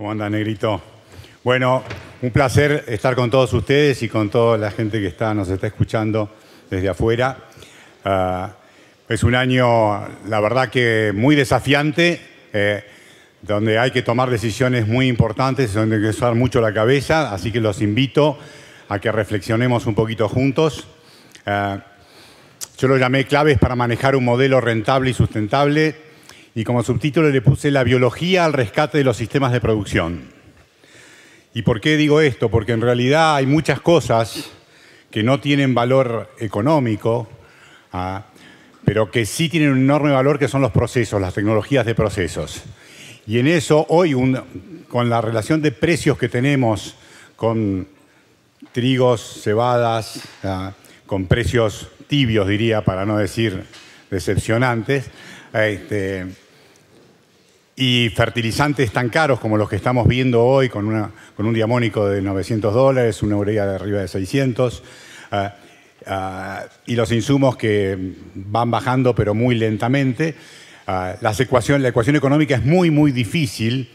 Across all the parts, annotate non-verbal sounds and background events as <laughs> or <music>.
¿Cómo anda, Negrito? Bueno, un placer estar con todos ustedes y con toda la gente que está, nos está escuchando desde afuera. Ah, es un año, la verdad que muy desafiante, eh, donde hay que tomar decisiones muy importantes, donde hay que usar mucho la cabeza, así que los invito a que reflexionemos un poquito juntos. Ah, yo lo llamé claves para manejar un modelo rentable y sustentable y como subtítulo le puse La biología al rescate de los sistemas de producción. ¿Y por qué digo esto? Porque en realidad hay muchas cosas que no tienen valor económico, ¿ah? pero que sí tienen un enorme valor, que son los procesos, las tecnologías de procesos. Y en eso, hoy, con la relación de precios que tenemos con trigos, cebadas, ¿ah? con precios tibios, diría, para no decir decepcionantes, este, y fertilizantes tan caros como los que estamos viendo hoy, con, un diamónico de 900 dólares, una urea de arriba de 600, ah, ah, y los insumos que van bajando pero muy lentamente. Ah, la ecuación económica es muy, muy difícil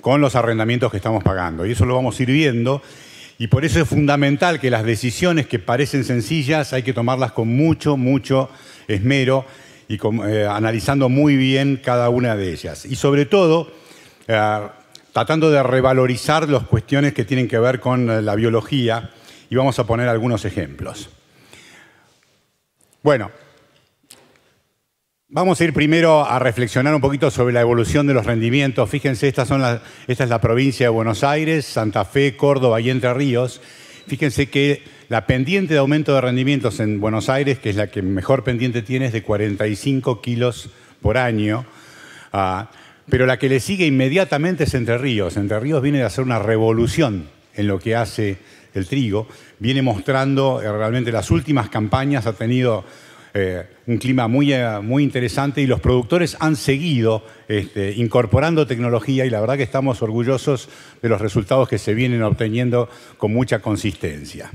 con los arrendamientos que estamos pagando, y eso lo vamos a ir viendo. Y por eso es fundamental que las decisiones que parecen sencillas hay que tomarlas con mucho, mucho esmero y eh, analizando muy bien cada una de ellas. Y sobre todo, eh, tratando de revalorizar las cuestiones que tienen que ver con eh, la biología, y vamos a poner algunos ejemplos. Bueno, Vamos a ir primero a reflexionar un poquito sobre la evolución de los rendimientos. Fíjense, esta es la provincia de Buenos Aires, Santa Fe, Córdoba y Entre Ríos. Fíjense que la pendiente de aumento de rendimientos en Buenos Aires, que es la que mejor pendiente tiene, es de 45 kilos por año. Ah, pero la que le sigue inmediatamente es Entre Ríos. Entre Ríos viene de hacer una revolución en lo que hace el trigo. Viene mostrando eh, realmente las últimas campañas, ha tenido eh, un clima muy, eh, muy interesante y los productores han seguido este, incorporando tecnología y la verdad que estamos orgullosos de los resultados que se vienen obteniendo con mucha consistencia.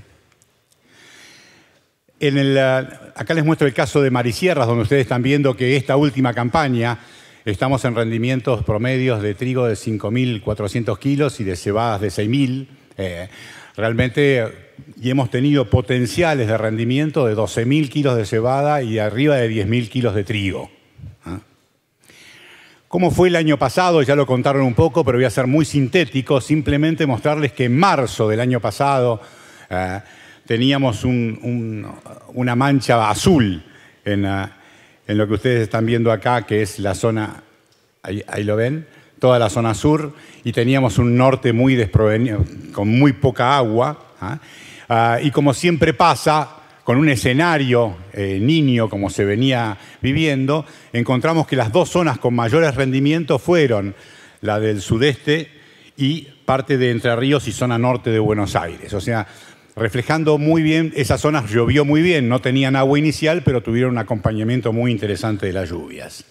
Ah, acá les muestro el caso de Marisierras, donde ustedes están viendo que esta última campaña estamos en rendimientos promedios de trigo de 5.400 kilos y de cebadas de 6.000. Eh, realmente, y hemos tenido potenciales de rendimiento de 12.000 kilos de cebada y arriba de 10.000 kilos de trigo. ¿ah? ¿Cómo fue el año pasado? Ya lo contaron un poco, pero voy a ser muy sintético, simplemente mostrarles que en marzo del año pasado... Eh, teníamos una mancha azul en, lo que ustedes están viendo acá, que es la zona, ahí, lo ven, toda la zona sur, y teníamos un norte muy desprovenido, con muy poca agua. ¿ah? Ah, y como siempre pasa, con un escenario eh, niño como se venía viviendo, encontramos que las dos zonas con mayores rendimientos fueron la del sudeste y parte de Entre Ríos y zona norte de Buenos Aires. O sea, reflejando muy bien, esas zonas llovió muy bien, no tenían agua inicial, pero tuvieron un acompañamiento muy interesante de las lluvias.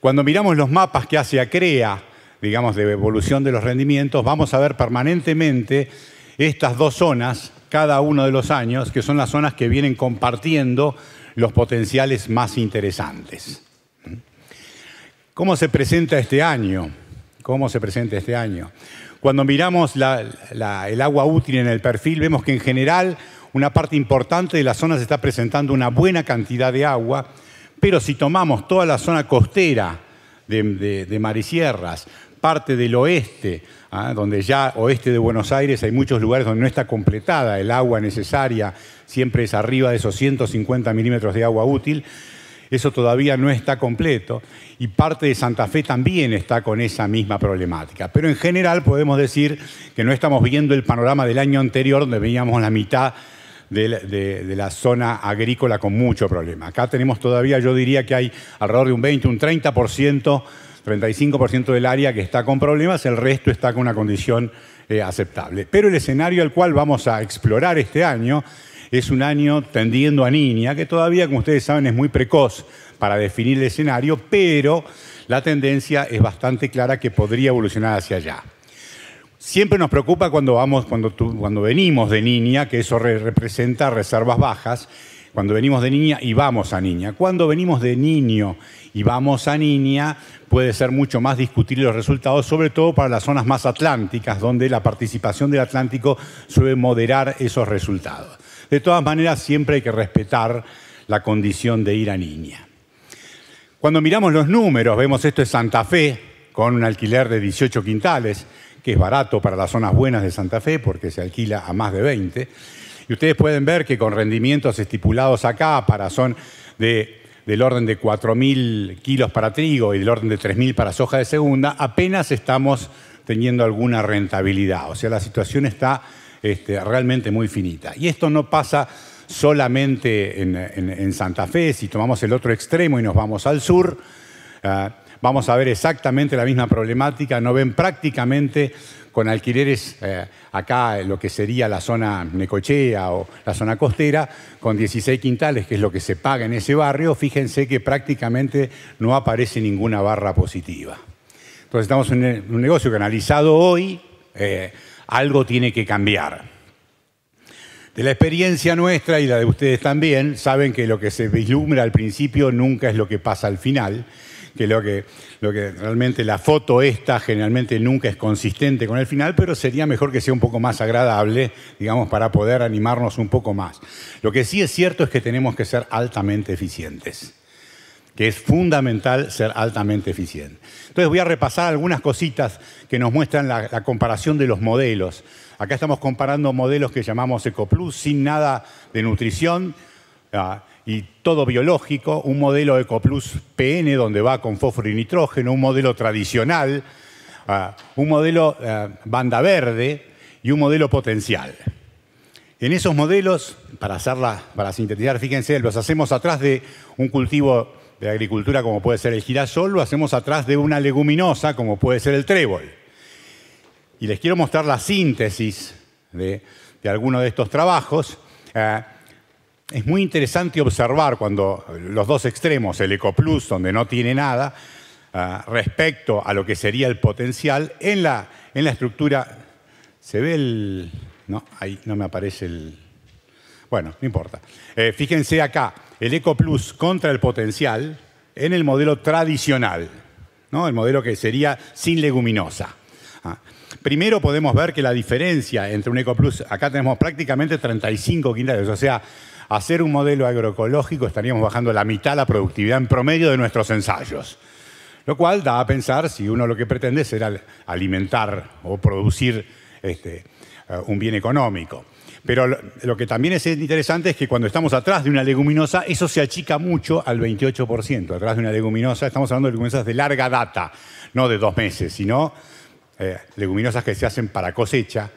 Cuando miramos los mapas que hace ACREA, digamos, de evolución de los rendimientos, vamos a ver permanentemente estas dos zonas cada uno de los años, que son las zonas que vienen compartiendo los potenciales más interesantes. ¿Mm? ¿Cómo se presenta este año? ¿Cómo se presenta este año? Cuando miramos el agua útil en el perfil, vemos que en general una parte importante de la zona se está presentando una buena cantidad de agua, pero si tomamos toda la zona costera de, de, Marisierras, parte del oeste, ¿ah? donde ya oeste de Buenos Aires hay muchos lugares donde no está completada el agua necesaria, siempre es arriba de esos 150 milímetros de agua útil, eso todavía no está completo y parte de Santa Fe también está con esa misma problemática. Pero en general podemos decir que no estamos viendo el panorama del año anterior donde veíamos la mitad de la, zona agrícola con mucho problema. Acá tenemos todavía, yo diría que hay alrededor de un 20, un 30%, 35% del área que está con problemas, el resto está con una condición eh, aceptable. Pero el escenario al cual vamos a explorar este año es un año tendiendo a niña, que todavía, como ustedes saben, es muy precoz para definir el escenario, pero la tendencia es bastante clara que podría evolucionar hacia allá. Siempre nos preocupa cuando, vamos, cuando, cuando venimos de niña, que eso representa reservas bajas, cuando venimos de niña y vamos a niña. Cuando venimos de niño y vamos a niña, puede ser mucho más discutir los resultados, sobre todo para las zonas más atlánticas, donde la participación del Atlántico suele moderar esos resultados. De todas maneras, siempre hay que respetar la condición de ir a niña. Cuando miramos los números, vemos esto es Santa Fe, con un alquiler de 18 quintales, que es barato para las zonas buenas de Santa Fe porque se alquila a más de 20. Y ustedes pueden ver que con rendimientos estipulados acá para son de, del orden de 4.000 kilos para trigo y del orden de 3.000 para soja de segunda, apenas estamos teniendo alguna rentabilidad. O sea, la situación está este, realmente muy finita. Y esto no pasa solamente en, Santa Fe, si tomamos el otro extremo y nos vamos al sur, ah, vamos a ver exactamente la misma problemática, no ven prácticamente con alquileres eh, acá lo que sería la zona necochea o la zona costera, con 16 quintales, que es lo que se paga en ese barrio, fíjense que prácticamente no aparece ninguna barra positiva. Entonces estamos en un negocio canalizado hoy, eh, algo tiene que cambiar. De la experiencia nuestra y la de ustedes también, saben que lo que se vislumbra al principio nunca es lo que pasa al final, que lo que, realmente la foto esta generalmente nunca es consistente con el final, pero sería mejor que sea un poco más agradable, digamos, para poder animarnos un poco más. Lo que sí es cierto es que tenemos que ser altamente eficientes que es fundamental ser altamente eficiente. Entonces voy a repasar algunas cositas que nos muestran la, comparación de los modelos. Acá estamos comparando modelos que llamamos EcoPlus, sin nada de nutrición ah, y todo biológico, un modelo EcoPlus PN donde va con fósforo y nitrógeno, un modelo tradicional, ah, un modelo ah, banda verde y un modelo potencial. En esos modelos, para, hacerla, para sintetizar, fíjense, los hacemos atrás de un cultivo de agricultura como puede ser el girasol, lo hacemos atrás de una leguminosa como puede ser el trébol. Y les quiero mostrar la síntesis de, alguno de estos trabajos. Eh, es muy interesante observar cuando los dos extremos, el EcoPlus, donde no tiene nada, eh, respecto a lo que sería el potencial, en la, en la estructura... ¿Se ve el...? No, ahí no me aparece el... Bueno, no importa. Eh, fíjense acá, el EcoPlus contra el potencial en el modelo tradicional, ¿no? el modelo que sería sin leguminosa. Ah. Primero podemos ver que la diferencia entre un EcoPlus, acá tenemos prácticamente 35 quintales, o sea, hacer un modelo agroecológico estaríamos bajando la mitad la productividad en promedio de nuestros ensayos. Lo cual da a pensar si uno lo que pretende será alimentar o producir este, eh, un bien económico. Pero lo, que también es interesante es que cuando estamos atrás de una leguminosa, eso se achica mucho al 28%. Atrás de una leguminosa, estamos hablando de leguminosas de larga data, no de dos meses, sino eh, leguminosas que se hacen para cosecha,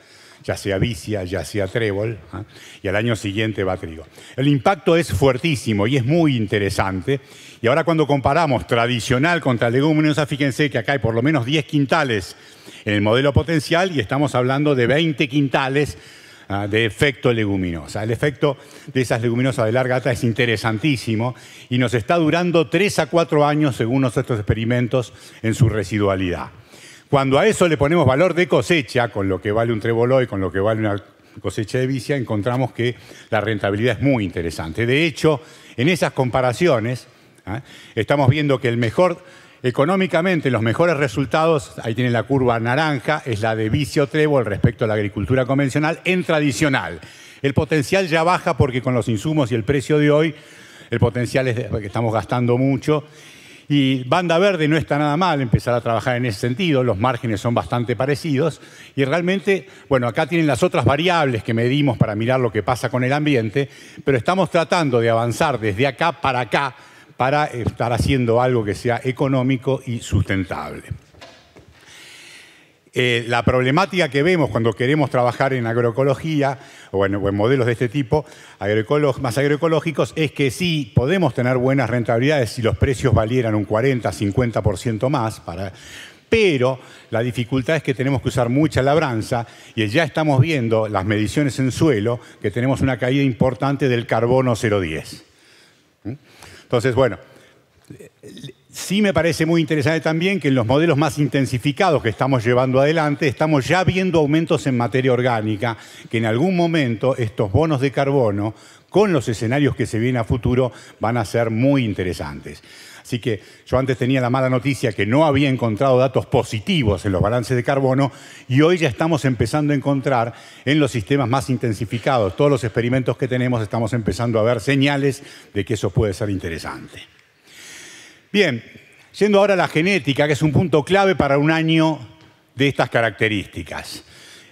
ya sea vicia, ya sea trébol, ¿ah? y al año siguiente va trigo. El impacto es fuertísimo y es muy interesante. Y ahora cuando comparamos tradicional contra leguminosa, fíjense que acá hay por lo menos 10 quintales en el modelo potencial y estamos hablando de 20 quintales Ah, de efecto leguminosa. El efecto de esas leguminosas de larga data es interesantísimo y nos está durando tres a cuatro años según nuestros experimentos en su residualidad. Cuando a eso le ponemos valor de cosecha, con lo que vale un y con lo que vale una cosecha de vicia, encontramos que la rentabilidad es muy interesante. De hecho, en esas comparaciones, ¿ah? estamos viendo que el mejor Económicamente, los mejores resultados, ahí tienen la curva naranja, es la de Vicio Trébol respecto a la agricultura convencional en tradicional. El potencial ya baja porque con los insumos y el precio de hoy, el potencial es porque estamos gastando mucho. Y Banda Verde no está nada mal empezar a trabajar en ese sentido, los márgenes son bastante parecidos. Y realmente, bueno, acá tienen las otras variables que medimos para mirar lo que pasa con el ambiente, pero estamos tratando de avanzar desde acá para acá para estar haciendo algo que sea económico y sustentable. Eh, la problemática que vemos cuando queremos trabajar en agroecología o en, modelos de este tipo, más agroecológicos, es que sí podemos tener buenas rentabilidades si los precios valieran un 40, 50% más, pero la dificultad es que tenemos que usar mucha labranza y ya estamos viendo las mediciones en suelo que tenemos una caída importante del carbono 010. Entonces, bueno, sí me parece muy interesante también que en los modelos más intensificados que estamos llevando adelante, estamos ya viendo aumentos en materia orgánica, que en algún momento estos bonos de carbono, con los escenarios que se vienen a futuro, van a ser muy interesantes. Así que yo antes tenía la mala noticia que no había encontrado datos positivos en los balances de carbono y hoy ya estamos empezando a encontrar en los sistemas más intensificados, todos los experimentos que tenemos, estamos empezando a ver señales de que eso puede ser interesante. Bien, yendo ahora a la genética, que es un punto clave para un año de estas características.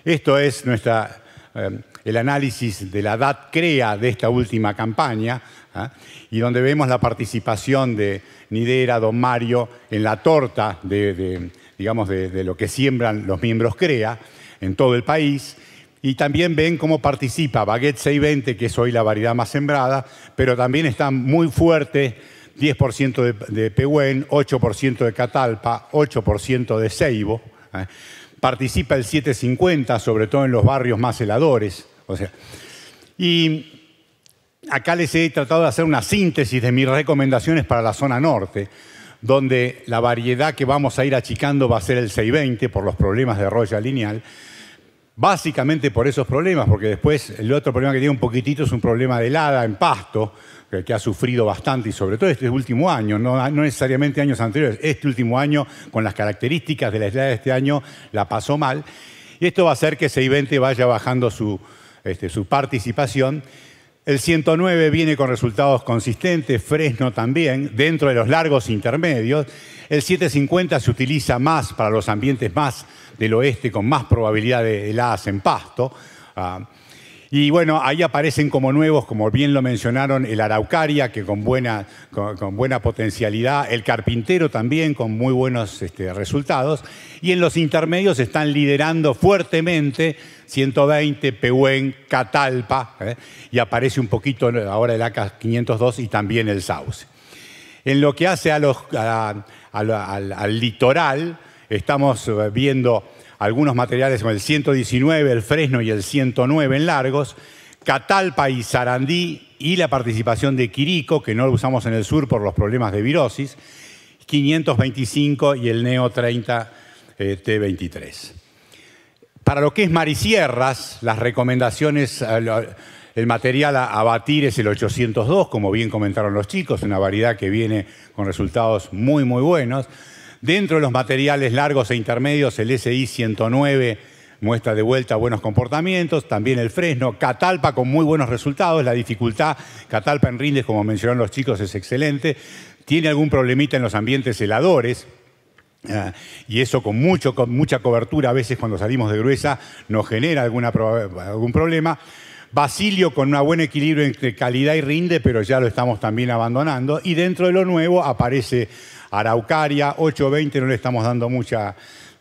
Esto es nuestra eh, el análisis de la edad crea de esta última campaña ¿ah? y donde vemos la participación de Nidera, Don Mario, en la torta de, digamos, de, lo que siembran los miembros CREA en todo el país. Y también ven cómo participa Baguette 620, que es hoy la variedad más sembrada, pero también están muy fuertes 10% de, Pehuen, 8% de Catalpa, 8% de Ceibo. ¿eh? participa el 750, sobre todo en los barrios más heladores. sea, y acá les he tratado de hacer una síntesis de mis recomendaciones para la zona norte, donde la variedad que vamos a ir achicando va a ser el 620 por los problemas de roya lineal, básicamente por esos problemas, porque después el otro problema que tiene un poquitito es un problema de helada en pasto, que, ha sufrido bastante y sobre todo este último año, no, necesariamente años anteriores, este último año con las características de la helada de este año la pasó mal. Y esto va a hacer que se 20 vaya bajando su este, participación. El 109 viene con resultados consistentes, Fresno también, dentro de los largos intermedios. El 750 se utiliza más para los ambientes más del oeste, con más probabilidad de heladas en pasto. Ah, y bueno, ahí aparecen como nuevos, como bien lo mencionaron, el araucaria, que con buena, con, buena potencialidad, el carpintero también, con muy buenos este, resultados. Y en los intermedios están liderando fuertemente 120, Pehuen, Catalpa, ¿eh? y aparece un poquito ahora el AK 502 y también el Sauce. En lo que hace al litoral, estamos eh, viendo algunos materiales como el 119, el Fresno y el 109 en largos, Catalpa y Sarandí y la participación de Quirico, que no lo usamos en el sur por los problemas de virosis, 525 y el Neo 30 eh, T23. Para lo que es marisierras, las recomendaciones, eh, el material a abatir es el 802, como bien comentaron los chicos, una variedad que viene con resultados muy, muy buenos. Dentro de los materiales largos e intermedios, el SI 109 muestra de vuelta buenos comportamientos, también el Fresno, Catalpa con muy buenos resultados, la dificultad, Catalpa en rindes, como mencionaron los chicos, es excelente, tiene algún problemita en los ambientes heladores, ah, y eso con, mucho, con mucha cobertura, a veces cuando salimos de gruesa, nos genera algún problema. Basilio con un buen equilibrio entre calidad y rinde, pero ya lo estamos también abandonando. Y dentro de lo nuevo aparece Araucaria, 8.20, no le estamos dando mucha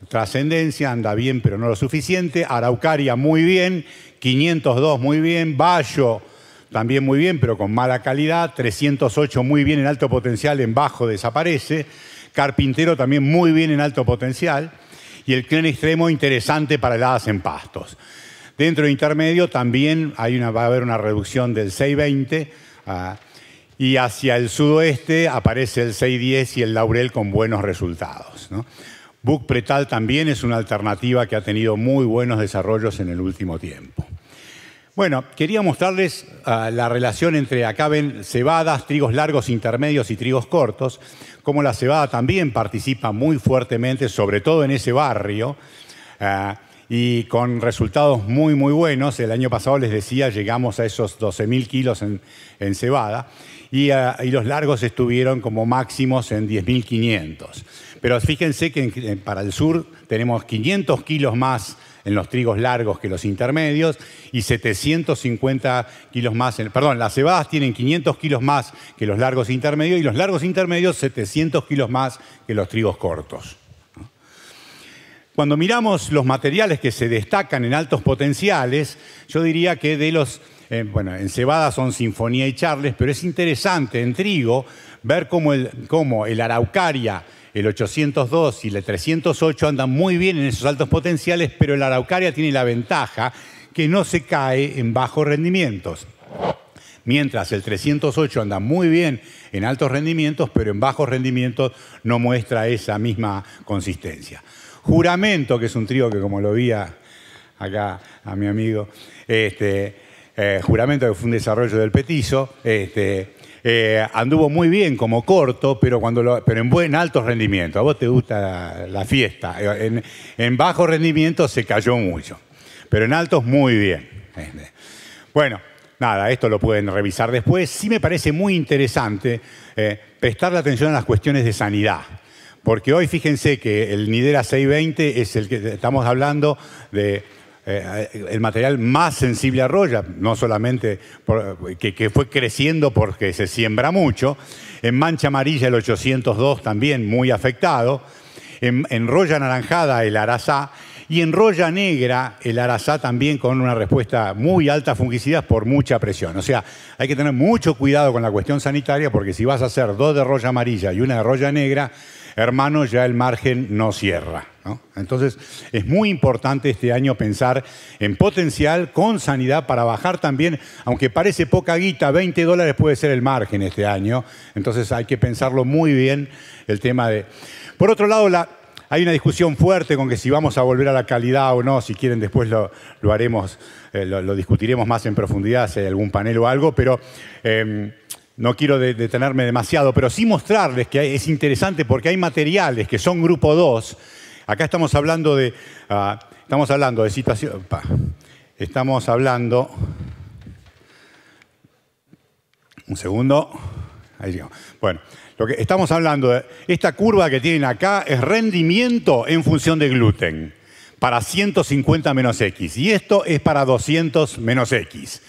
trascendencia, anda bien pero no lo suficiente. Araucaria, muy bien. 502, muy bien. Bayo, también muy bien, pero con mala calidad. 308, muy bien en alto potencial, en bajo desaparece. Carpintero también muy bien en alto potencial. Y el clen extremo interesante para heladas en pastos. Dentro de intermedio también hay una, va a haber una reducción del 620 a ah, y hacia el sudoeste aparece el 610 y el laurel con buenos resultados. ¿no? Pretal también es una alternativa que ha tenido muy buenos desarrollos en el último tiempo. Bueno, quería mostrarles ah, la relación entre, acá ven, cebadas, trigos largos, intermedios y trigos cortos, cómo la cebada también participa muy fuertemente, sobre todo en ese barrio, ah, y con resultados muy, muy buenos. El año pasado les decía, llegamos a esos 12.000 kilos en, cebada ah, y, los largos estuvieron como máximos en 10.500. Pero fíjense que para el sur tenemos 500 kilos más en los trigos largos que los intermedios y 750 kilos más, en, perdón, las cebadas tienen 500 kilos más que los largos intermedios y los largos intermedios 700 kilos más que los trigos cortos. Cuando miramos los materiales que se destacan en altos potenciales, yo diría que de los, eh, bueno, en cebada son sinfonía y charles, pero es interesante en trigo ver cómo el, cómo el araucaria, el 802 y el 308 andan muy bien en esos altos potenciales, pero el araucaria tiene la ventaja que no se cae en bajos rendimientos. Mientras el 308 anda muy bien en altos rendimientos, pero en bajos rendimientos no muestra esa misma consistencia. Juramento, que es un trío que como lo vi acá a mi amigo, este, eh, Juramento, que fue un desarrollo del petizo, este, eh, anduvo muy bien como corto, pero, cuando pero en buen alto rendimiento. A vos te gusta la, fiesta. En, en, bajo rendimiento se cayó mucho, pero en altos muy bien. Este. Bueno, nada, esto lo pueden revisar después. Sí me parece muy interesante eh, prestar la atención a las cuestiones de sanidad. Porque hoy fíjense que el Nidera 620 es el que estamos hablando de eh, el material más sensible a roya, no solamente que, fue creciendo porque se siembra mucho. En mancha amarilla el 802 también muy afectado. En, roya naranjada el arazá. Y en roya negra el arazá también con una respuesta muy alta a fungicidas por mucha presión. O sea, hay que tener mucho cuidado con la cuestión sanitaria porque si vas a hacer dos de roya amarilla y una de roya negra, hermano, ya el margen no cierra. Entonces, es muy importante este año pensar en potencial con sanidad para bajar también, aunque parece poca guita, 20 dólares puede ser el margen este año. Entonces, hay que pensarlo muy bien el tema de... Por otro lado, hay una discusión fuerte con que si vamos a volver a la calidad o no, si quieren después lo, haremos, eh, lo, discutiremos más en profundidad, si hay algún panel o algo, pero em, no quiero detenerme demasiado, pero sí mostrarles que es interesante porque hay materiales que son grupo 2. Acá estamos hablando de, ah, estamos hablando de situación, estamos hablando, un segundo, Bueno, lo que estamos hablando de esta curva que tienen acá es rendimiento en función de gluten para 150 menos X y esto es para 200 menos X.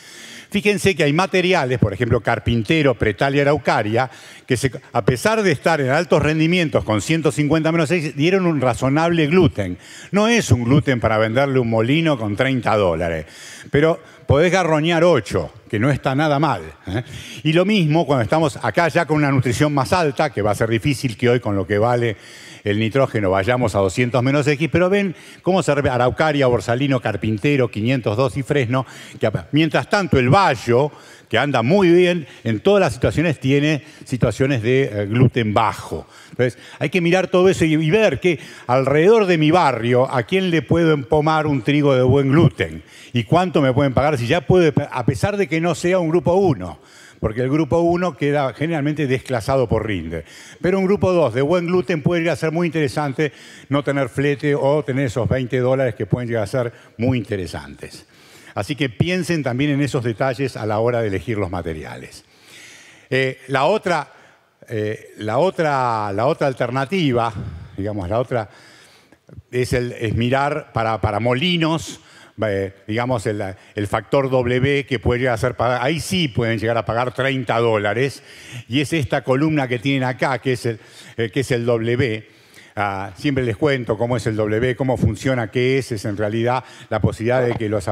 Fíjense que hay materiales, por ejemplo, carpintero, pretalia, araucaria, que a pesar de estar en altos rendimientos con 150 menos 6, dieron un razonable gluten. No es un gluten para venderle un molino con 30 dólares, pero podés garroñar 8 que no está nada mal. ¿eh? Y lo mismo cuando estamos acá ya con una nutrición más alta, que va a ser difícil que hoy con lo que vale el nitrógeno vayamos a 200 menos X, pero ven cómo se Araucaria, Borsalino, Carpintero, 502 y Fresno, que mientras tanto el vallo que anda muy bien, en todas las situaciones tiene situaciones de eh, gluten bajo. Entonces, hay que mirar todo eso y, ver que alrededor de mi barrio, ¿a quién le puedo empomar un trigo de buen gluten? ¿Y cuánto me pueden pagar? Si ya puedo, a pesar de que no sea un grupo 1, porque el grupo 1 queda generalmente desclasado por rinde. Pero un grupo 2 de buen gluten puede llegar a ser muy interesante no tener flete o tener esos 20 dólares que pueden llegar a ser muy interesantes. Así que piensen también en esos detalles a la hora de elegir los materiales. Eh, la, otra, eh, la, otra, la otra alternativa, digamos, la otra es, es mirar para molinos, eh, digamos, el, factor W que puede llegar a ser pagado. ahí sí pueden llegar a pagar 30 dólares, y es esta columna que tienen acá, que es el, eh, que es el W. Ah, siempre les cuento cómo es el W, cómo funciona, qué es, es en realidad la posibilidad de que, los,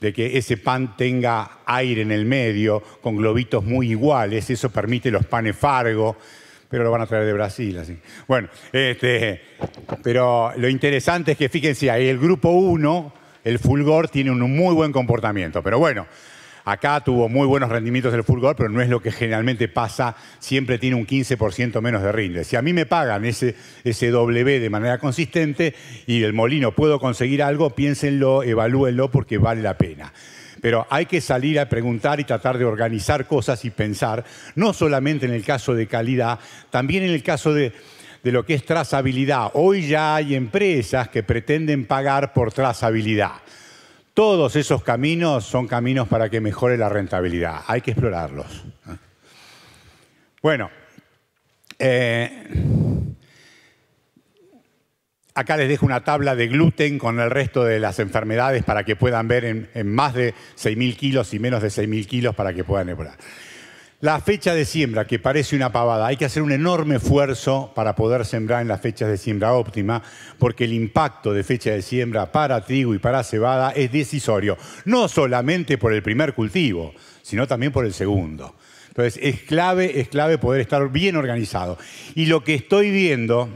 de que ese pan tenga aire en el medio, con globitos muy iguales, eso permite los panes Fargo, pero lo van a traer de Brasil, así. Bueno, este, pero lo interesante es que fíjense ahí, el grupo 1 el Fulgor tiene un muy buen comportamiento. Pero bueno, acá tuvo muy buenos rendimientos el Fulgor, pero no es lo que generalmente pasa. Siempre tiene un 15% menos de rinde. Si a mí me pagan ese, ese W de manera consistente y el molino puedo conseguir algo, piénsenlo, evalúenlo porque vale la pena pero hay que salir a preguntar y tratar de organizar cosas y pensar, no solamente en el caso de calidad, también en el caso de, de lo que es trazabilidad. Hoy ya hay empresas que pretenden pagar por trazabilidad. Todos esos caminos son caminos para que mejore la rentabilidad. Hay que explorarlos. Bueno, eh, acá les dejo una tabla de gluten con el resto de las enfermedades para que puedan ver en, en más de 6.000 kilos y menos de 6.000 kilos para que puedan explorar. La fecha de siembra, que parece una pavada, hay que hacer un enorme esfuerzo para poder sembrar en las fechas de siembra óptima, porque el impacto de fecha de siembra para trigo y para cebada es decisorio, no solamente por el primer cultivo, sino también por el segundo. Entonces, es clave, es clave poder estar bien organizado. Y lo que estoy viendo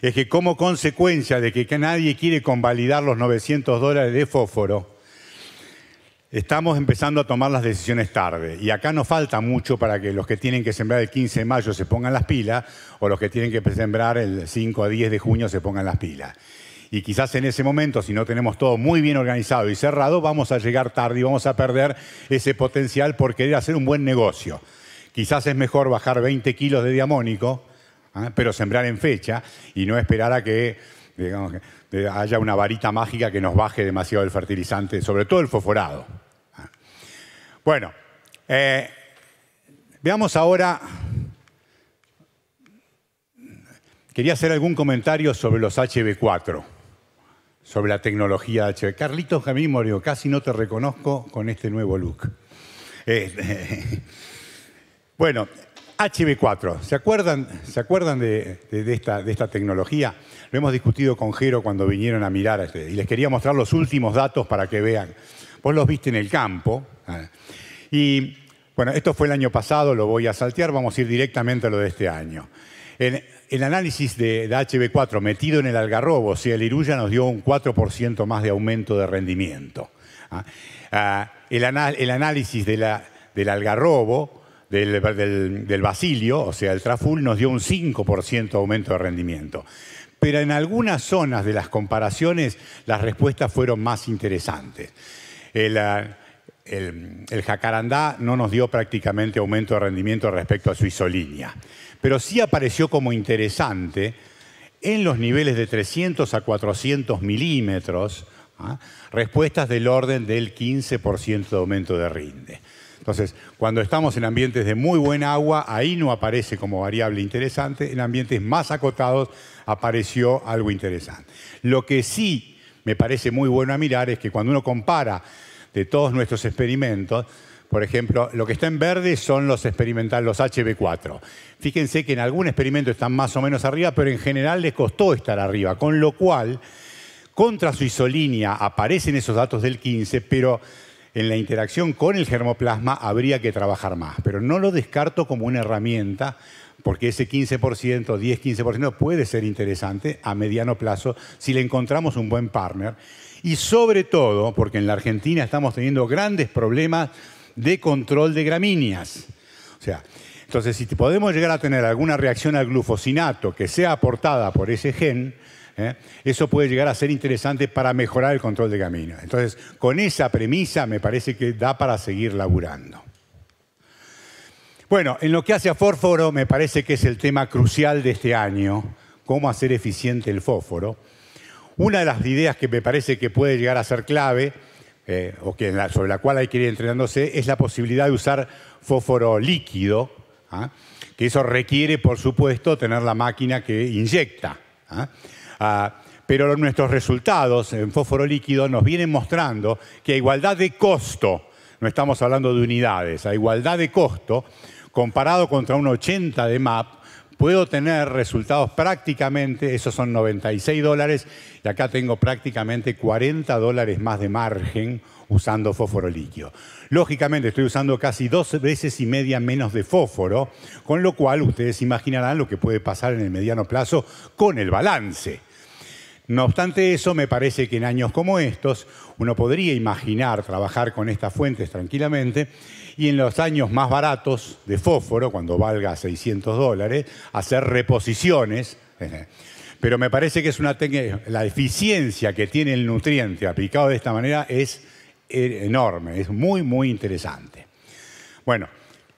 es que como consecuencia de que nadie quiere convalidar los 900 dólares de fósforo, Estamos empezando a tomar las decisiones tarde y acá nos falta mucho para que los que tienen que sembrar el 15 de mayo se pongan las pilas o los que tienen que sembrar el 5 a 10 de junio se pongan las pilas. Y quizás en ese momento, si no tenemos todo muy bien organizado y cerrado, vamos a llegar tarde y vamos a perder ese potencial por querer hacer un buen negocio. Quizás es mejor bajar 20 kilos de diamónico, ¿ah? pero sembrar en fecha y no esperar a que, digamos, que eh, haya una varita mágica que nos baje demasiado el fertilizante, sobre todo el fosforado. Ah. Bueno, eh, veamos ahora... Quería hacer algún comentario sobre los HB4, sobre la tecnología HB. Carlitos, a casi no te reconozco con este nuevo look. Eh, <laughs> bueno, HB4, ¿se acuerdan, ¿se acuerdan de, esta, tecnología? Lo hemos discutido con Jero cuando vinieron a mirar este, y les quería mostrar los últimos datos para que vean. Vos los viste en el campo. Ah. Y bueno, esto fue el año pasado, lo voy a saltear, vamos a ir directamente a lo de este año. el análisis de, HB4 metido en el algarrobo, o sea, el Iruya nos dio un 4% más de aumento de rendimiento. Ah. Ah, el, análisis del algarrobo del, basilio, o sea, el traful, nos dio un 5% aumento de rendimiento. Pero en algunas zonas de las comparaciones las respuestas fueron más interesantes. El, ah, jacarandá no nos dio prácticamente aumento de rendimiento respecto a su isolínea, pero sí apareció como interesante en los niveles de 300 a 400 milímetros, ¿ah? respuestas del orden del 15% de aumento de rinde. Entonces, cuando estamos en ambientes de muy buen agua, ahí no aparece como variable interesante, en ambientes más acotados apareció algo interesante. Lo que sí me parece muy bueno a mirar es que cuando uno compara de todos nuestros experimentos, por ejemplo, lo que está en verde son los experimentales, los HB4. Fíjense que en algún experimento están más o menos arriba, pero en general les costó estar arriba, con lo cual, contra su isolínea aparecen esos datos del 15, pero en la interacción con el germoplasma habría que trabajar más, pero no lo descarto como una herramienta porque ese 15%, 10-15% puede ser interesante a mediano plazo si le encontramos un buen partner. Y sobre todo, porque en la Argentina estamos teniendo grandes problemas de control de gramíneas. O sea, entonces si podemos llegar a tener alguna reacción al glufosinato que sea aportada por ese gen, ¿eh? eso puede llegar a ser interesante para mejorar el control de camino. Entonces, con esa premisa me parece que da para seguir laburando. Bueno, en lo que hace a fósforo me parece que es el tema crucial de este año, cómo hacer eficiente el fósforo. Una de las ideas que me parece que puede llegar a ser clave, eh, o que sobre la cual hay que ir entrenándose, es la posibilidad de usar fósforo líquido, ¿ah? que eso requiere, por supuesto, tener la máquina que inyecta. ¿ah? Ah, pero nuestros resultados en fósforo líquido nos vienen mostrando que a igualdad de costo, no estamos hablando de unidades, a igualdad de costo, comparado contra un 80 de MAP, puedo tener resultados prácticamente, esos son 96 dólares, y acá tengo prácticamente 40 dólares más de margen usando fósforo líquido. Lógicamente estoy usando casi dos veces y media menos de fósforo, con lo cual ustedes imaginarán lo que puede pasar en el mediano plazo con el balance. No obstante eso, me parece que en años como estos uno podría imaginar trabajar con estas fuentes tranquilamente y en los años más baratos de fósforo, cuando valga 600 dólares, hacer reposiciones. <laughs> Pero me parece que es una la eficiencia que tiene el nutriente aplicado de esta manera es enorme, es muy, muy interesante. Bueno,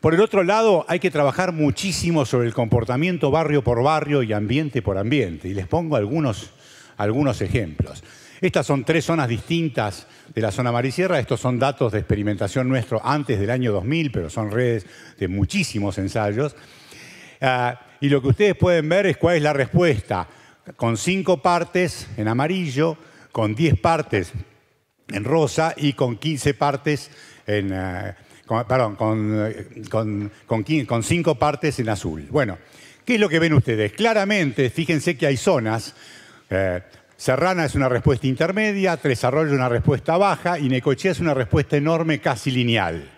por el otro lado, hay que trabajar muchísimo sobre el comportamiento barrio por barrio y ambiente por ambiente. Y les pongo algunos algunos ejemplos. Estas son tres zonas distintas de la zona marisierra. Estos son datos de experimentación nuestro antes del año 2000, pero son redes de muchísimos ensayos. Ah, y lo que ustedes pueden ver es cuál es la respuesta, con cinco partes en amarillo, con diez partes en rosa y con quince partes en... Ah, con, con cinco partes en azul. Bueno, ¿qué es lo que ven ustedes? Claramente, fíjense que hay zonas eh, Serrana es una respuesta intermedia, Tres es una respuesta baja y Necochea es una respuesta enorme, casi lineal.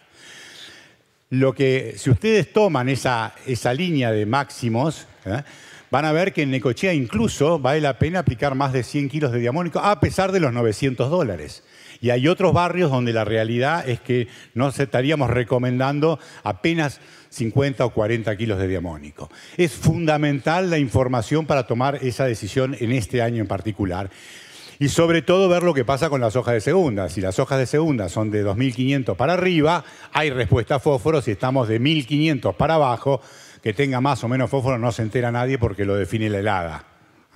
Lo que, si ustedes toman esa, línea de máximos, ¿eh? van a ver que en Necochea incluso vale la pena aplicar más de 100 kilos de diamónico a pesar de los 900 dólares. Y hay otros barrios donde la realidad es que no estaríamos recomendando apenas 50 o 40 kilos de diamónico. Es fundamental la información para tomar esa decisión en este año en particular. Y sobre todo ver lo que pasa con las hojas de segunda. Si las hojas de segunda son de 2.500 para arriba, hay respuesta a fósforo. Si estamos de 1.500 para abajo, que tenga más o menos fósforo no se entera nadie porque lo define la helada.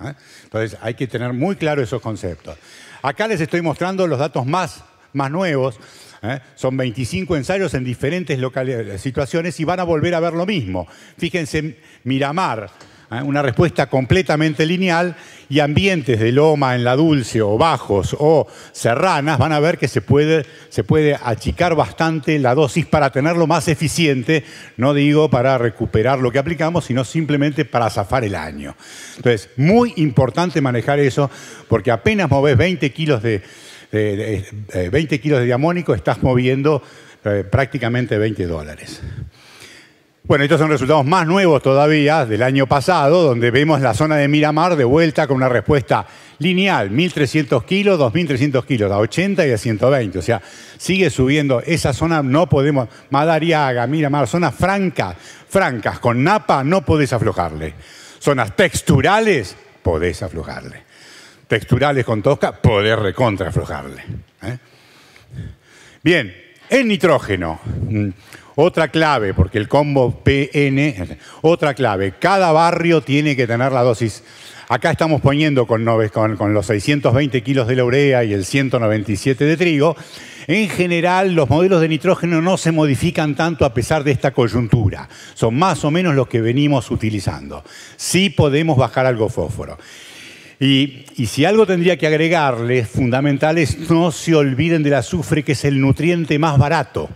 ¿eh? Entonces hay que tener muy claro esos conceptos. Acá les estoy mostrando los datos más más nuevos. ¿eh? Son 25 ensayos en diferentes situaciones y van a volver a ver lo mismo. Fíjense, Miramar, ¿eh? una respuesta completamente lineal y ambientes de loma en la dulce o bajos o serranas van a ver que se puede, se puede achicar bastante la dosis para tenerlo más eficiente, no digo para recuperar lo que aplicamos, sino simplemente para zafar el año. Entonces, muy importante manejar eso porque apenas moves 20 kilos de 20 eh, eh, eh, kilos de diamónico, estás moviendo prácticamente 20 dólares. Bueno, estos son resultados más nuevos todavía del año pasado, donde vemos la zona de Miramar de vuelta con una respuesta lineal, 1.300 kilos, 2.300 kilos, a 80 y a 120. O sea, sigue subiendo. Esa zona no podemos, Madariaga, Miramar, zonas francas, francas, con napa no podés aflojarle. Zonas texturales podés aflojarle texturales con tosca, poder recontraflojarle. ¿eh? Bien, el nitrógeno. Mm, otra clave, porque el combo PN, otra clave, cada barrio tiene que tener la dosis. Acá estamos poniendo con, con los 620 kilos de la urea y el 197 de trigo. En general, los modelos de nitrógeno no se modifican tanto a pesar de esta coyuntura. Son más o menos los que venimos utilizando. Sí podemos bajar algo fósforo. Y, si algo tendría que agregarles, fundamental es no se olviden del azufre, que es el nutriente más barato.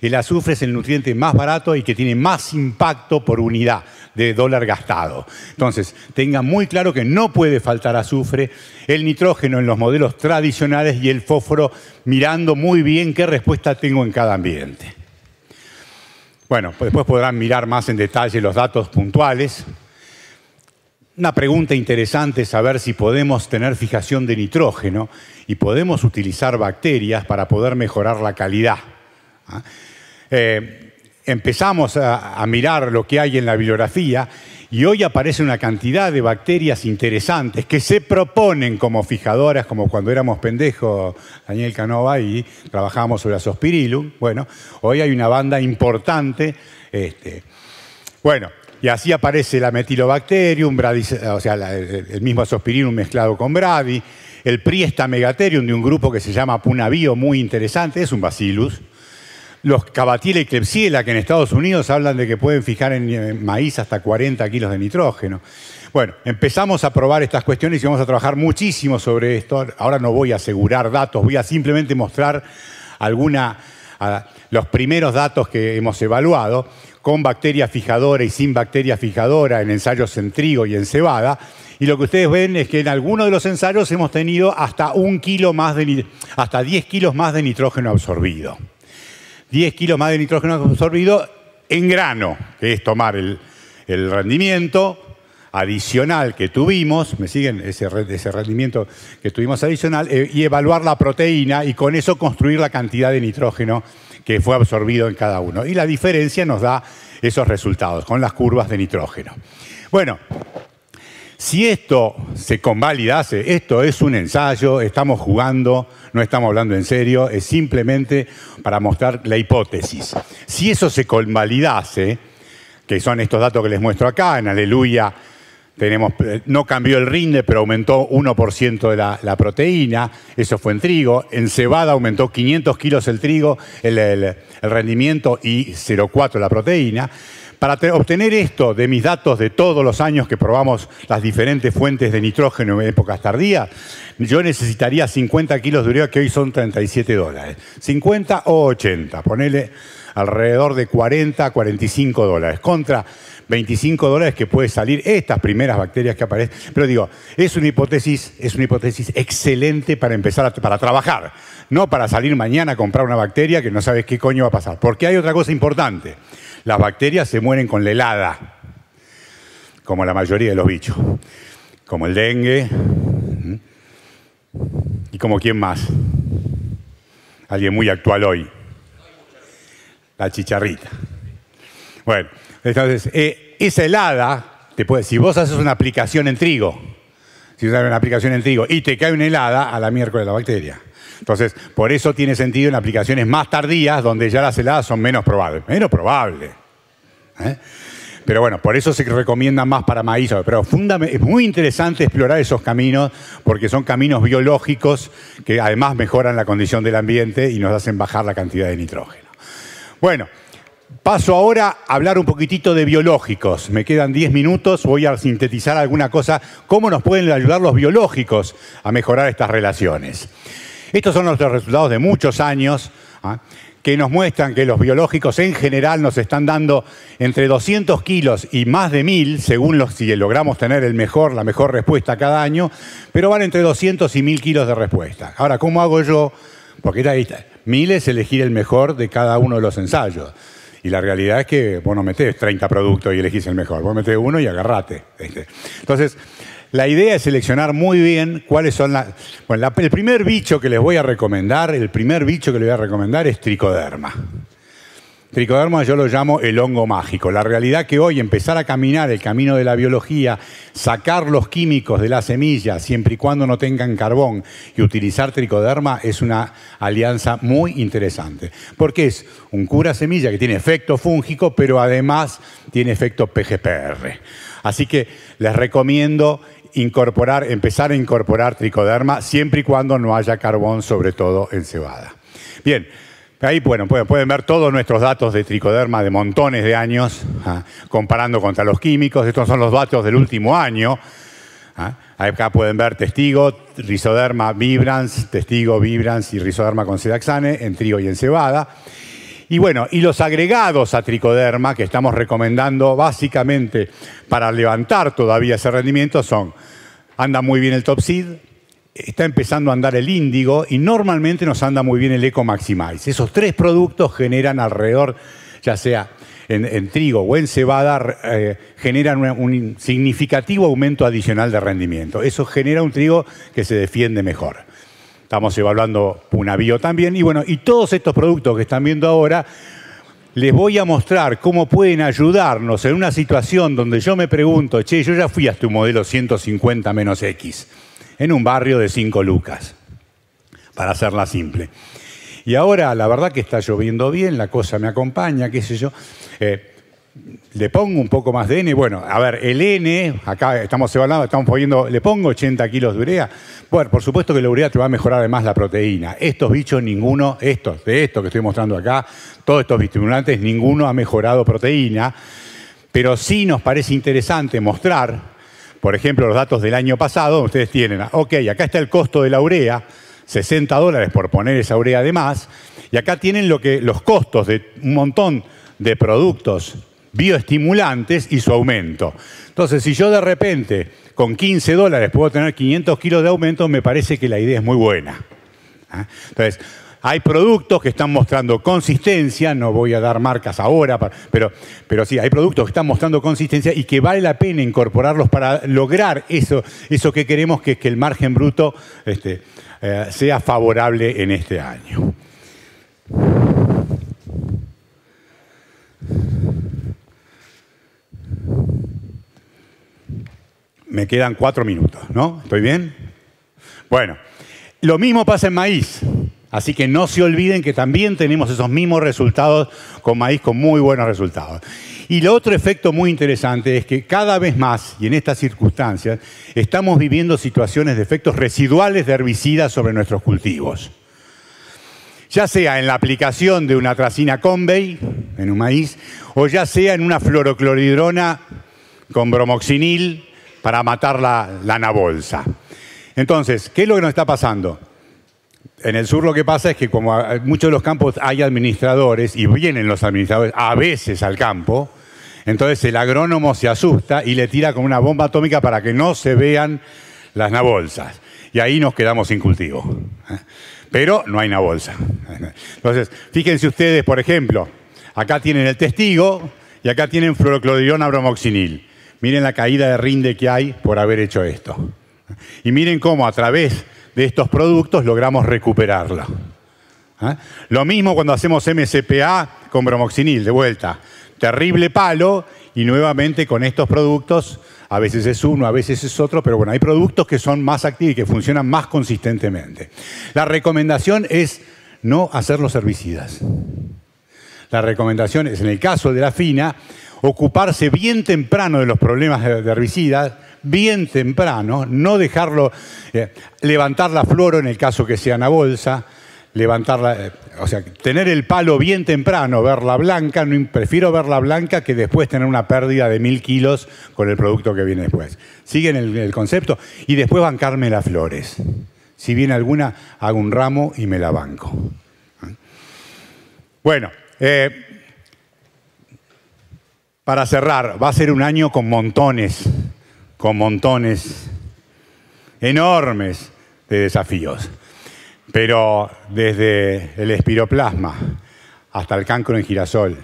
El azufre es el nutriente más barato y que tiene más impacto por unidad de dólar gastado. Entonces, tengan muy claro que no puede faltar azufre, el nitrógeno en los modelos tradicionales y el fósforo, mirando muy bien qué respuesta tengo en cada ambiente. Bueno, pues después podrán mirar más en detalle los datos puntuales. Una pregunta interesante es saber si podemos tener fijación de nitrógeno y podemos utilizar bacterias para poder mejorar la calidad. ¿ah? Eh, empezamos a, mirar lo que hay en la bibliografía y hoy aparece una cantidad de bacterias interesantes que se proponen como fijadoras, como cuando éramos pendejos, Daniel Canova, y trabajábamos sobre Sospirilum. Bueno, hoy hay una banda importante. Este, bueno, y así aparece la metilobacterium, o sea, el mismo azospirinum mezclado con Brady, el priesta megaterium de un grupo que se llama Punavio, muy interesante, es un bacillus. Los cabatiela y clepsiela, que en Estados Unidos hablan de que pueden fijar en eh, maíz hasta 40 kilos de nitrógeno. Bueno, empezamos a probar estas cuestiones y vamos a trabajar muchísimo sobre esto. Ahora no voy a asegurar datos, voy a simplemente mostrar alguna, los primeros datos que hemos evaluado con bacteria fijadora y sin bacteria fijadora en ensayos en trigo y en cebada. Y lo que ustedes ven es que en algunos de los ensayos hemos tenido hasta, un kilo más de, hasta 10 kilos más de nitrógeno absorbido. 10 kilos más de nitrógeno absorbido en grano, que es tomar el, el rendimiento, adicional que tuvimos, ¿me siguen? Ese, rendimiento que tuvimos adicional, eh, y evaluar la proteína y con eso construir la cantidad de nitrógeno que fue absorbido en cada uno. Y la diferencia nos da esos resultados con las curvas de nitrógeno. Bueno, si esto se convalidase, esto es un ensayo, estamos jugando, no estamos hablando en serio, es simplemente para mostrar la hipótesis. Si eso se convalidase, que son estos datos que les muestro acá, en Aleluya tenemos, eh, no cambió el rinde, pero aumentó 1% de la, proteína, eso fue en trigo. En cebada aumentó 500 kilos el trigo, el, rendimiento y 0,4 la proteína. Para obtener esto de mis datos de todos los años que probamos las diferentes fuentes de nitrógeno en épocas tardías, yo necesitaría 50 kilos de urea que hoy son 37 dólares. 50 o 80, ponele alrededor de 40 45 dólares. Contra 25 dólares que puede salir estas primeras bacterias que aparecen. Pero digo, es una hipótesis, es una hipótesis excelente para empezar, a, para trabajar, no para salir mañana a comprar una bacteria que no sabes qué coño va a pasar. Porque hay otra cosa importante, las bacterias se mueren con la helada, como la mayoría de los bichos, como el dengue y como quién más, alguien muy actual hoy, la chicharrita. Bueno. Entonces, eh, esa helada, te si vos haces una aplicación en trigo, si haces una aplicación en trigo y te cae una helada, a la miércoles la bacteria. Entonces, por eso tiene sentido en aplicaciones más tardías, donde ya las heladas son menos probables. Menos probable. ¿eh? Pero bueno, por eso se recomienda más para maíz. Pero es muy interesante explorar esos caminos porque son caminos biológicos que además mejoran la condición del ambiente y nos hacen bajar la cantidad de nitrógeno. Bueno, Paso ahora a hablar un poquitito de biológicos. Me quedan 10 minutos, voy a sintetizar alguna cosa, cómo nos pueden ayudar los biológicos a mejorar estas relaciones. Estos son los resultados de muchos años ¿ah? que nos muestran que los biológicos en general nos están dando entre 200 kilos y más de 1000, según si logramos tener el mejor, la mejor respuesta cada año, pero van entre 200 y 1000 kilos de respuesta. Ahora, ¿cómo hago yo? Porque ahí está. 1000 es elegir el mejor de cada uno de los ensayos. Y la realidad es que vos no metés 30 productos y elegís el mejor, vos metés uno y agarrate. Entonces, la idea es seleccionar muy bien cuáles son las... Bueno, el primer bicho que les voy a recomendar, el primer bicho que les voy a recomendar es tricoderma. Tricoderma yo lo llamo el hongo mágico. La realidad que hoy empezar a caminar el camino de la biología, sacar los químicos de la semilla siempre y cuando no tengan carbón, y utilizar tricoderma es una alianza muy interesante. Porque es un cura semilla que tiene efecto fúngico, pero además tiene efecto PGPR. Así que les recomiendo incorporar, empezar a incorporar tricoderma siempre y cuando no haya carbón, sobre todo en cebada. Bien. Ahí bueno, pueden ver todos nuestros datos de tricoderma de montones de años, ah, comparando contra los químicos. Estos son los datos del último año. Ah. Acá pueden ver testigo, risoderma, vibrans, testigo vibrans y risoderma con sedaxane en trigo y en cebada. Y bueno, y los agregados a tricoderma que estamos recomendando básicamente para levantar todavía ese rendimiento son, anda muy bien el top está empezando a andar el índigo y normalmente nos anda muy bien el Eco Maximize. Esos tres productos generan alrededor, ya sea en, trigo o en cebada, eh, generan un, significativo aumento adicional de rendimiento. Eso genera un trigo que se defiende mejor. Estamos evaluando Bio también. Y bueno, y todos estos productos que están viendo ahora, les voy a mostrar cómo pueden ayudarnos en una situación donde yo me pregunto, che, yo ya fui hasta un modelo 150 menos X en un barrio de cinco lucas, para hacerla simple. Y ahora, la verdad que está lloviendo bien, la cosa me acompaña, qué sé yo. Eh, le pongo un poco más de N. Bueno, a ver, el N, acá estamos evaluando, estamos poniendo, le pongo 80 kilos de urea. Bueno, por supuesto que la urea te va a mejorar además la proteína. Estos bichos, ninguno, estos, de estos que estoy mostrando acá, todos estos estimulantes, ninguno ha mejorado proteína. Pero sí nos parece interesante mostrar por ejemplo, los datos del año pasado, ustedes tienen, ah, ok, acá está el costo de la urea, 60 dólares por poner esa urea de más, y acá tienen lo que, los costos de un montón de productos bioestimulantes y su aumento. Entonces, si yo de repente con 15 dólares puedo tener 500 kilos de aumento, me parece que la idea es muy buena. ¿ah? Entonces, hay productos que están mostrando consistencia, no voy a dar marcas ahora, pero, pero sí, hay productos que están mostrando consistencia y que vale la pena incorporarlos para lograr eso, eso que queremos, que, es que el margen bruto este, eh, sea favorable en este año. Me quedan cuatro minutos, ¿no? ¿Estoy bien? Bueno, lo mismo pasa en maíz. Así que no se olviden que también tenemos esos mismos resultados con maíz con muy buenos resultados. Y el otro efecto muy interesante es que cada vez más, y en estas circunstancias, estamos viviendo situaciones de efectos residuales de herbicidas sobre nuestros cultivos. Ya sea en la aplicación de una tracina Convey en un maíz, o ya sea en una fluorocloridrona con bromoxinil para matar la lana bolsa. Entonces, ¿qué es lo que nos está pasando? En el sur lo que pasa es que como en muchos de los campos hay administradores y vienen los administradores a veces al campo, entonces el agrónomo se asusta y le tira con una bomba atómica para que no se vean las nabolsas. Y ahí nos quedamos sin cultivo. ¿eh? Pero no hay nabolsa. Entonces, fíjense ustedes, por ejemplo, acá tienen el testigo y acá tienen fluoroclodriona abromoxinil. Miren la caída de rinde que hay por haber hecho esto. Y miren cómo a través de estos productos logramos recuperarla. ¿Ah? Lo mismo cuando hacemos MCPA con bromoxinil, de vuelta. Terrible palo y nuevamente con estos productos, a veces es uno, a veces es otro, pero bueno, hay productos que son más activos y que funcionan más consistentemente. La recomendación es no hacer los herbicidas. La recomendación es, en el caso de la fina, ocuparse bien temprano de los problemas de herbicidas, bien temprano, no dejarlo, eh, levantar la floro en el caso que sea una bolsa, levantarla, eh, o sea, tener el palo bien temprano, verla blanca, no, prefiero verla blanca que después tener una pérdida de mil kilos con el producto que viene después. ¿Siguen el, concepto? Y después bancarme las flores. Si viene alguna, hago un ramo y me la banco. ¿Eh? Bueno, para cerrar, va a ser un año con montones, con montones enormes de desafíos. Pero desde el espiroplasma hasta el cancro en girasol,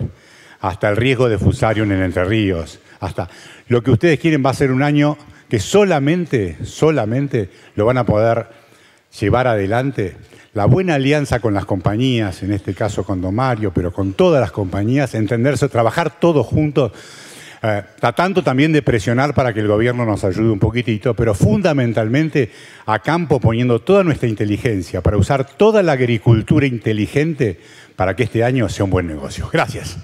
hasta el riesgo de fusarium en Entre Ríos, hasta lo que ustedes quieren va a ser un año que solamente, solamente lo van a poder llevar adelante la buena alianza con las compañías, en este caso con Domario, pero con todas las compañías, entenderse, trabajar todos juntos, tratando eh, también de presionar para que el gobierno nos ayude un poquitito, pero fundamentalmente a campo poniendo toda nuestra inteligencia para usar toda la agricultura inteligente para que este año sea un buen negocio. Gracias.